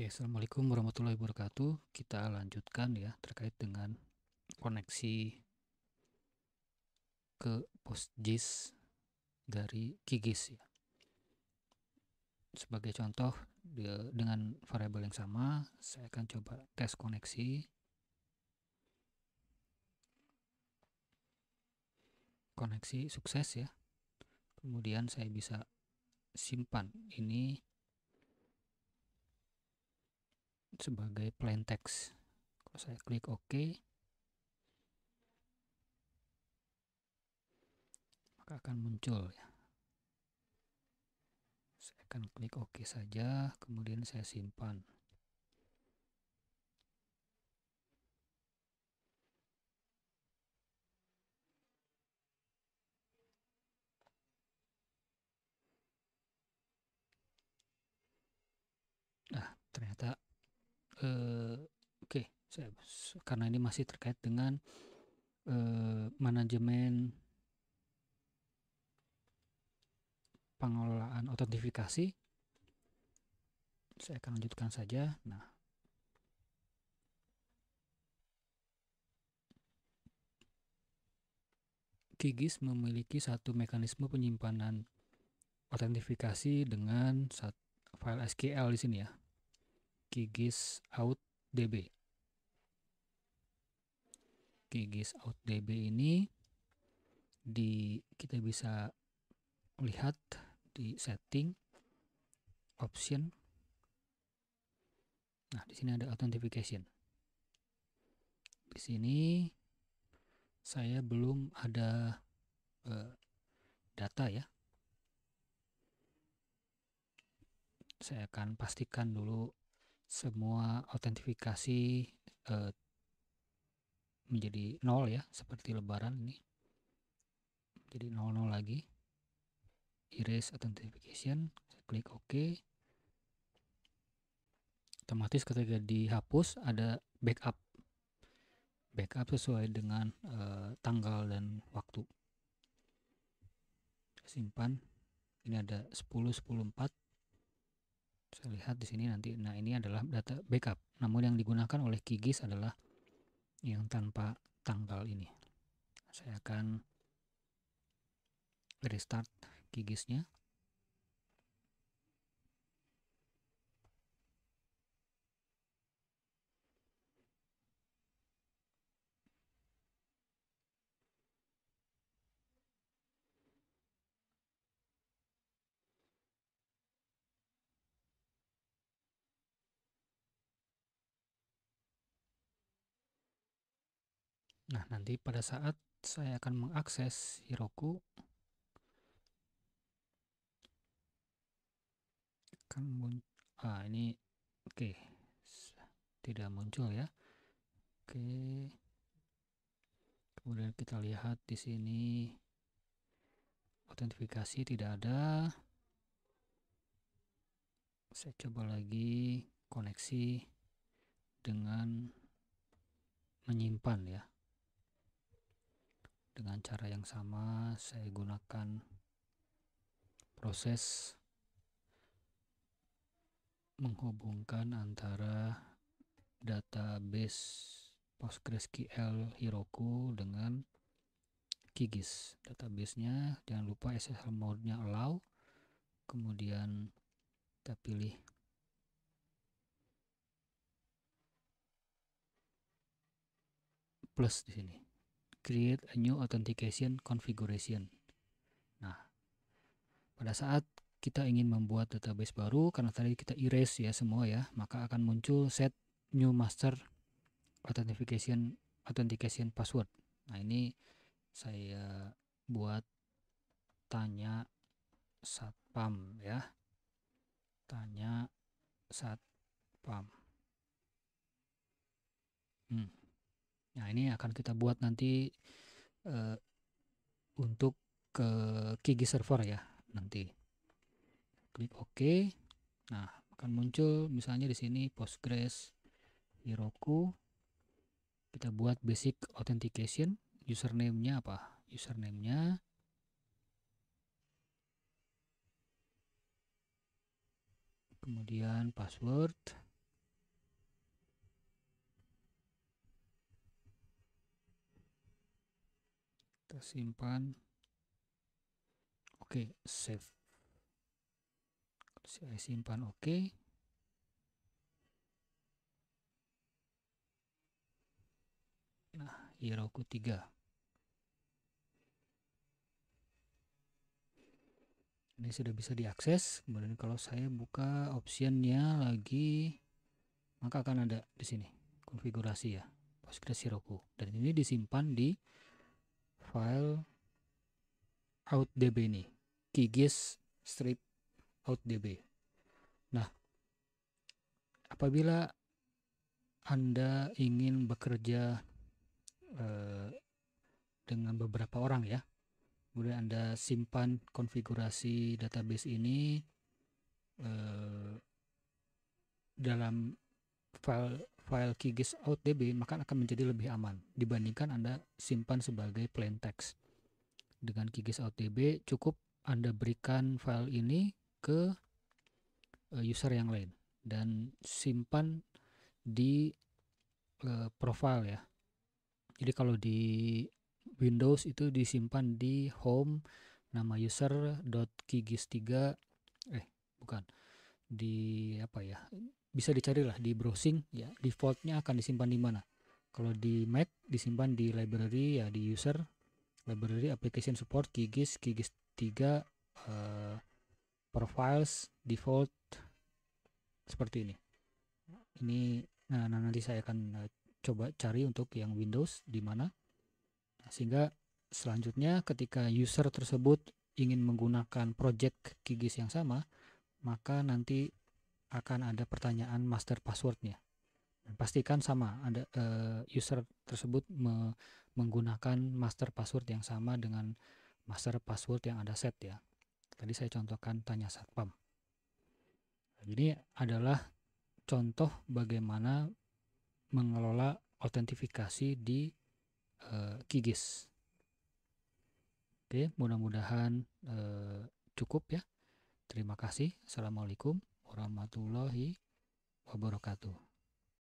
Assalamualaikum warahmatullahi wabarakatuh. Kita lanjutkan ya terkait dengan koneksi ke PostGIS dari QGIS ya. Sebagai contoh dengan variabel yang sama, saya akan coba tes koneksi. Koneksi sukses ya. Kemudian saya bisa simpan ini sebagai plain text kalau saya klik OK maka akan muncul ya saya akan klik OK saja kemudian saya simpan nah, ternyata Eh, oke okay, karena ini masih terkait dengan uh, manajemen pengelolaan otentifikasi saya akan lanjutkan saja nah Kigis memiliki satu mekanisme penyimpanan autentifikasi dengan file SQL di sini ya. Kigis out DB. Kigis out DB ini di kita bisa lihat di setting option. Nah, di sini ada authentication. Di sini saya belum ada uh, data ya. Saya akan pastikan dulu semua autentifikasi uh, menjadi nol ya seperti lebaran ini jadi nol nol lagi erase authentication saya klik OK otomatis ketika dihapus ada backup backup sesuai dengan uh, tanggal dan waktu simpan ini ada 10 10 4 saya lihat di sini nanti nah ini adalah data backup namun yang digunakan oleh Kigis adalah yang tanpa tanggal ini saya akan restart Kigisnya Nah, nanti pada saat saya akan mengakses Heroku akan muncul ah ini oke okay. tidak muncul ya oke okay. kemudian kita lihat di sini autentifikasi tidak ada saya coba lagi koneksi dengan menyimpan ya dengan cara yang sama saya gunakan proses menghubungkan antara database PostgreSQL Heroku dengan Kigis databasenya jangan lupa SSL mode nya allow kemudian kita pilih plus di sini create a new authentication configuration. Nah, pada saat kita ingin membuat database baru karena tadi kita erase ya semua ya maka akan muncul set new master authentication authentication password nah ini saya buat tanya satpam ya tanya satpam hmm. Nah, ini akan kita buat nanti uh, untuk ke Kigi server ya nanti. Klik OK. Nah, akan muncul misalnya di sini Postgres Heroku. Kita buat basic authentication. Username-nya apa? Username-nya kemudian password kita simpan oke save saya simpan oke nah Heroku 3 ini sudah bisa diakses kemudian kalau saya buka optionnya lagi maka akan ada di sini konfigurasi ya Postgres Heroku dan ini disimpan di file outdb ini kgis strip outdb nah apabila anda ingin bekerja eh, dengan beberapa orang ya kemudian anda simpan konfigurasi database ini eh, dalam file file QGIS OutDB maka akan menjadi lebih aman dibandingkan Anda simpan sebagai plain text. Dengan QGIS OutDB cukup Anda berikan file ini ke eh, user yang lain dan simpan di eh, profile ya. Jadi kalau di Windows itu disimpan di home nama user.kigis3 eh bukan di apa ya bisa dicari lah di browsing ya defaultnya akan disimpan di mana kalau di Mac disimpan di library ya di user library application support kigis kigis 3 uh, eh, profiles default seperti ini ini nah, nah nanti saya akan uh, coba cari untuk yang Windows di mana nah, sehingga selanjutnya ketika user tersebut ingin menggunakan project kigis yang sama maka nanti akan ada pertanyaan master passwordnya. Dan pastikan sama ada uh, user tersebut me menggunakan master password yang sama dengan master password yang ada set ya. Tadi saya contohkan tanya satpam. Ini adalah contoh bagaimana mengelola autentifikasi di uh, Kigis. Oke, mudah-mudahan uh, cukup ya. Terima kasih. Assalamualaikum warahmatullahi wabarakatuh.